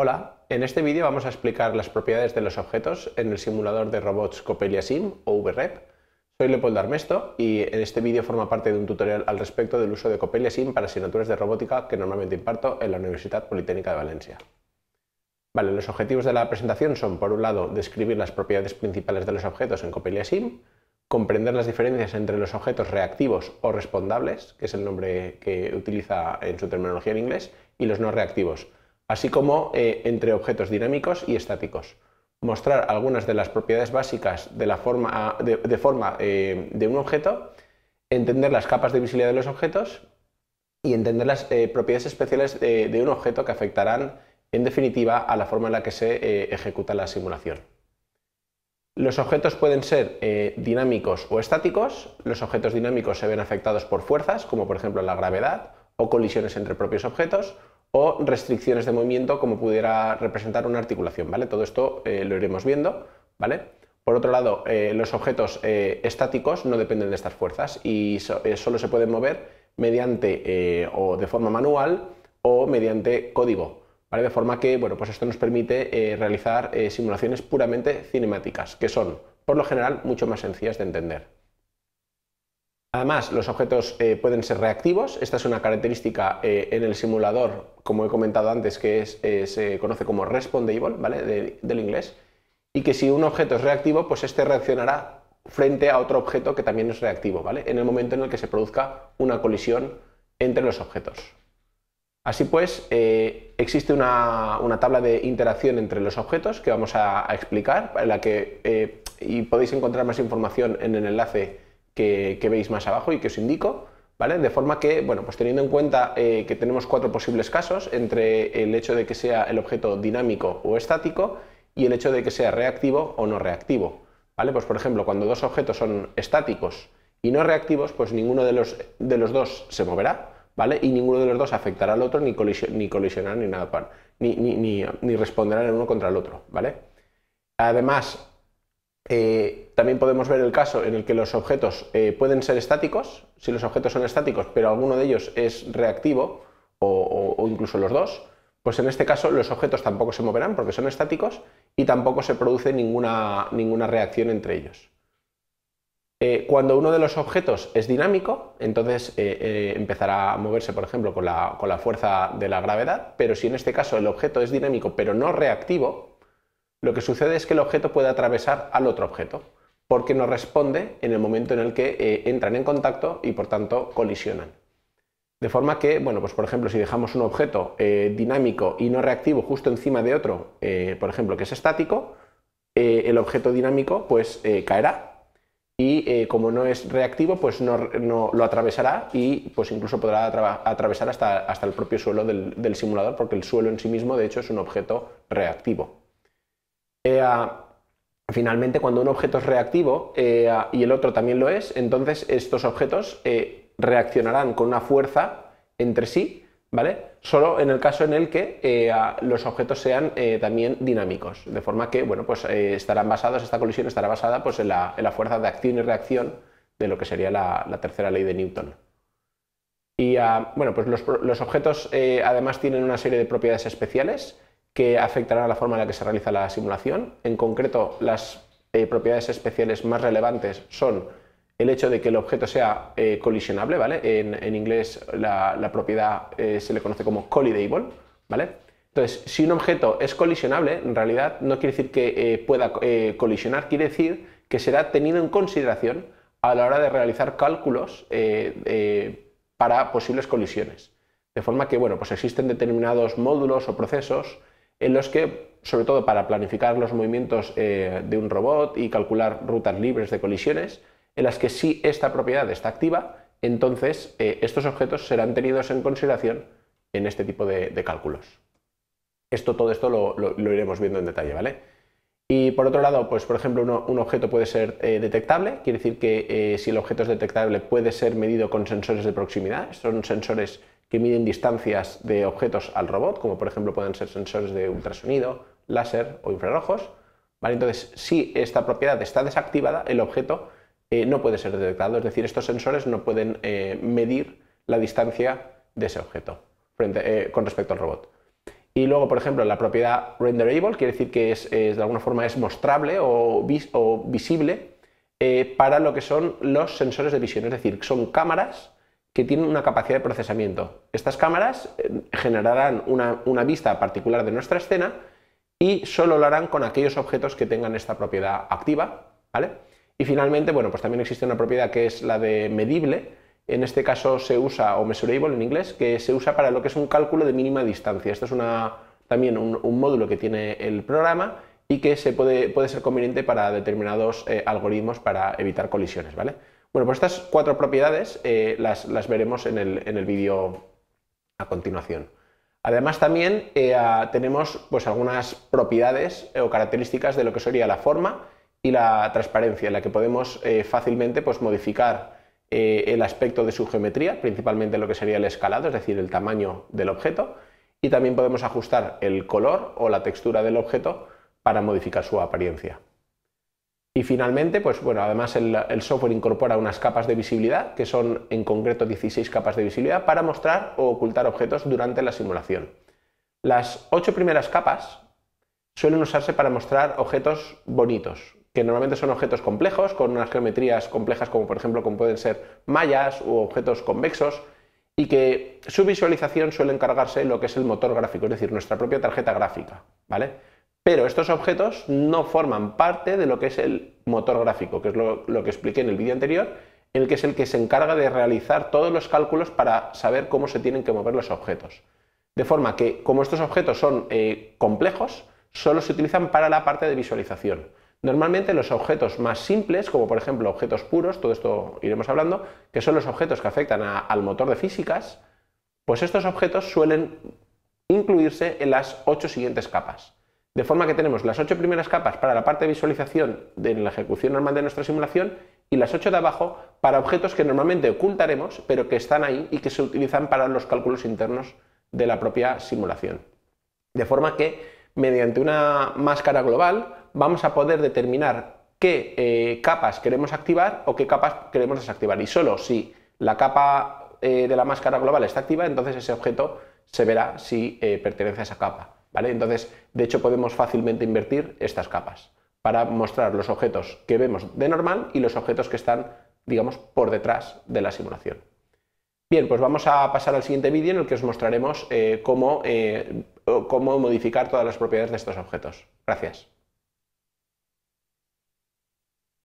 Hola, en este vídeo vamos a explicar las propiedades de los objetos en el simulador de robots Copelia Sim o VREP. Soy Leopoldo Armesto y en este vídeo forma parte de un tutorial al respecto del uso de Copelia Sim para asignaturas de robótica que normalmente imparto en la Universidad Politécnica de Valencia. Vale, los objetivos de la presentación son, por un lado, describir las propiedades principales de los objetos en Copelia comprender las diferencias entre los objetos reactivos o respondables, que es el nombre que utiliza en su terminología en inglés, y los no reactivos así como eh, entre objetos dinámicos y estáticos. Mostrar algunas de las propiedades básicas de, la forma, eh, de, un objeto, entender las capas de visibilidad de los objetos y entender las eh, propiedades especiales de, un objeto que afectarán, en definitiva, a la forma en la que se ejecuta la simulación. Los objetos pueden ser dinámicos o estáticos. Los objetos dinámicos se ven afectados por fuerzas, como por ejemplo la gravedad, o colisiones entre propios objetos, o restricciones de movimiento como pudiera representar una articulación, ¿vale? Todo esto eh, lo iremos viendo, ¿vale? Por otro lado, eh, los objetos eh, estáticos no dependen de estas fuerzas y solo se pueden mover mediante o de forma manual o mediante código, ¿vale? De forma que, bueno, pues esto nos permite realizar simulaciones puramente cinemáticas, que son, por lo general, mucho más sencillas de entender. Además, los objetos eh, pueden ser reactivos. Esta es una característica eh, en el simulador, como he comentado antes, que eh, se conoce como respondable, ¿vale? del inglés. Y que si un objeto es reactivo, pues este reaccionará frente a otro objeto que también es reactivo, ¿vale? En el momento en el que se produzca una colisión entre los objetos. Así pues, existe una, tabla de interacción entre los objetos que vamos a, explicar, la que y podéis encontrar más información en el enlace que, veis más abajo y que os indico. ¿Vale? De forma que, bueno, pues teniendo en cuenta eh, que tenemos cuatro posibles casos entre el hecho de que sea el objeto dinámico o estático y el hecho de que sea reactivo o no reactivo. ¿Vale? Pues por ejemplo, cuando dos objetos son estáticos y no reactivos, pues ninguno de los, de los dos se moverá, ¿vale? Y ninguno de los dos afectará al otro, ni, colisionará, ni nada, ni, ni, ni, responderán el uno contra el otro, ¿vale? Además, eh, también podemos ver el caso en el que los objetos eh, pueden ser estáticos, si los objetos son estáticos, pero alguno de ellos es reactivo, o, incluso los dos, pues en este caso los objetos tampoco se moverán porque son estáticos y tampoco se produce ninguna, ninguna reacción entre ellos. Eh, cuando uno de los objetos es dinámico, entonces empezará a moverse, por ejemplo, con la, fuerza de la gravedad, pero si en este caso el objeto es dinámico pero no reactivo, lo que sucede es que el objeto puede atravesar al otro objeto, porque no responde en el momento en el que eh, entran en contacto y por tanto colisionan. De forma que, bueno, pues por ejemplo, si dejamos un objeto eh, dinámico y no reactivo justo encima de otro, eh, por ejemplo, que es estático, el objeto dinámico pues caerá y como no es reactivo pues no, lo atravesará y pues incluso podrá atravesar hasta, hasta, el propio suelo del simulador porque el suelo en sí mismo de hecho es un objeto reactivo. Eh, finalmente, cuando un objeto es reactivo eh, y el otro también lo es, entonces estos objetos eh, reaccionarán con una fuerza entre sí, ¿vale? Solo en el caso en el que los objetos sean también dinámicos, de forma que, bueno, pues estarán basados, esta colisión estará basada pues, en, la, fuerza de acción y reacción de lo que sería la, tercera ley de Newton. Y bueno, pues los objetos además tienen una serie de propiedades especiales que afectarán a la forma en la que se realiza la simulación. En concreto, las eh, propiedades especiales más relevantes son el hecho de que el objeto sea eh, colisionable, ¿vale? En, inglés la, propiedad eh, se le conoce como collidable, ¿vale? Entonces, si un objeto es colisionable, en realidad no quiere decir que pueda colisionar, quiere decir que será tenido en consideración a la hora de realizar cálculos para posibles colisiones. De forma que, bueno, pues existen determinados módulos o procesos en los que, sobre todo para planificar los movimientos eh, de un robot y calcular rutas libres de colisiones, en las que si esta propiedad está activa, entonces eh, estos objetos serán tenidos en consideración en este tipo de, cálculos. Esto, todo esto lo, iremos viendo en detalle, ¿vale? Y por otro lado, pues por ejemplo, un objeto puede ser eh, detectable, quiere decir que si el objeto es detectable puede ser medido con sensores de proximidad, son sensores que miden distancias de objetos al robot, como por ejemplo pueden ser sensores de ultrasonido, láser o infrarrojos. ¿vale? Entonces, si esta propiedad está desactivada, el objeto eh, no puede ser detectado, es decir, estos sensores no pueden eh, medir la distancia de ese objeto frente, eh, con respecto al robot. Y luego, por ejemplo, la propiedad renderable quiere decir que es, de alguna forma es mostrable o, o visible para lo que son los sensores de visión, es decir, son cámaras que tienen una capacidad de procesamiento. Estas cámaras eh, generarán una, vista particular de nuestra escena y solo lo harán con aquellos objetos que tengan esta propiedad activa, ¿vale? Y finalmente, bueno, pues también existe una propiedad que es la de medible, en este caso se usa, o measurable en inglés, que se usa para lo que es un cálculo de mínima distancia. Esto es una, también un, módulo que tiene el programa y que se puede, puede ser conveniente para determinados eh, algoritmos para evitar colisiones, ¿vale? Bueno, pues estas cuatro propiedades eh, las, veremos en el, vídeo a continuación. Además también eh, tenemos pues, algunas propiedades eh, o características de lo que sería la forma y la transparencia, en la que podemos fácilmente pues, modificar el aspecto de su geometría, principalmente lo que sería el escalado, es decir, el tamaño del objeto, y también podemos ajustar el color o la textura del objeto para modificar su apariencia. Y finalmente, pues bueno, además el, software incorpora unas capas de visibilidad, que son en concreto 16 capas de visibilidad, para mostrar o ocultar objetos durante la simulación. Las ocho primeras capas suelen usarse para mostrar objetos bonitos, que normalmente son objetos complejos, con unas geometrías complejas como por ejemplo como pueden ser mallas u objetos convexos, y que su visualización suele encargarse lo que es el motor gráfico, es decir, nuestra propia tarjeta gráfica, ¿vale? pero estos objetos no forman parte de lo que es el motor gráfico, que es lo, que expliqué en el vídeo anterior, en el que es el que se encarga de realizar todos los cálculos para saber cómo se tienen que mover los objetos. De forma que, como estos objetos son eh, complejos, solo se utilizan para la parte de visualización. Normalmente los objetos más simples, como por ejemplo objetos puros, todo esto iremos hablando, que son los objetos que afectan al motor de físicas, pues estos objetos suelen incluirse en las ocho siguientes capas. De forma que tenemos las ocho primeras capas para la parte de visualización de la ejecución normal de nuestra simulación y las ocho de abajo para objetos que normalmente ocultaremos, pero que están ahí y que se utilizan para los cálculos internos de la propia simulación. De forma que mediante una máscara global vamos a poder determinar qué eh, capas queremos activar o qué capas queremos desactivar. Y solo si la capa eh, de la máscara global está activa, entonces ese objeto se verá si eh, pertenece a esa capa. Entonces, de hecho, podemos fácilmente invertir estas capas para mostrar los objetos que vemos de normal y los objetos que están, digamos, por detrás de la simulación. Bien, pues vamos a pasar al siguiente vídeo en el que os mostraremos eh, eh, cómo modificar todas las propiedades de estos objetos. Gracias.